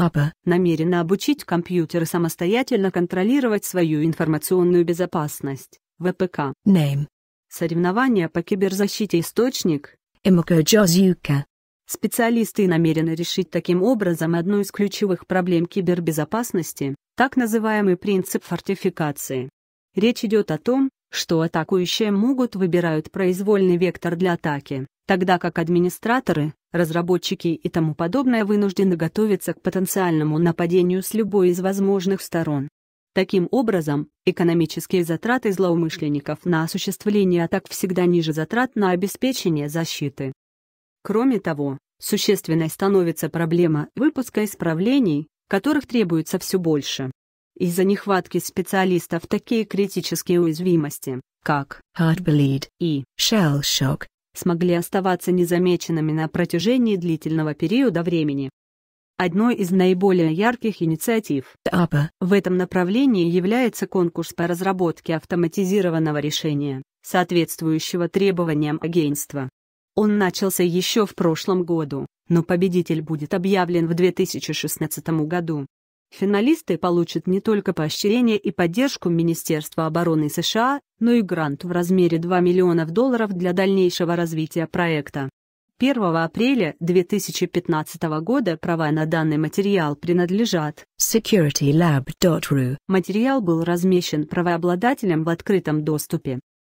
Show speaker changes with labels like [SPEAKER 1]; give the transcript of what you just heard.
[SPEAKER 1] АПА намерена обучить компьютеры самостоятельно контролировать свою информационную безопасность. ВПК. Name. Соревнования по киберзащите источник. Эмокоджозюка. Специалисты намерены решить таким образом одну из ключевых проблем кибербезопасности, так называемый принцип фортификации. Речь идет о том, что атакующие могут выбирают произвольный вектор для атаки, тогда как администраторы, разработчики и тому подобное вынуждены готовиться к потенциальному нападению с любой из возможных сторон. Таким образом, экономические затраты злоумышленников на осуществление атак всегда ниже затрат на обеспечение защиты. Кроме того, существенной становится проблема выпуска исправлений, которых требуется все больше. Из-за нехватки специалистов такие критические уязвимости, как Heartbleed и Shell Shock, смогли оставаться незамеченными на протяжении длительного периода времени. Одной из наиболее ярких инициатив АПА в этом направлении является конкурс по разработке автоматизированного решения, соответствующего требованиям агентства. Он начался еще в прошлом году, но победитель будет объявлен в 2016 году. Финалисты получат не только поощрение и поддержку Министерства обороны США, но и грант в размере 2 миллионов долларов для дальнейшего развития проекта. 1 апреля 2015 года права на данный материал принадлежат securitylab.ru. Материал был размещен правообладателем в открытом доступе.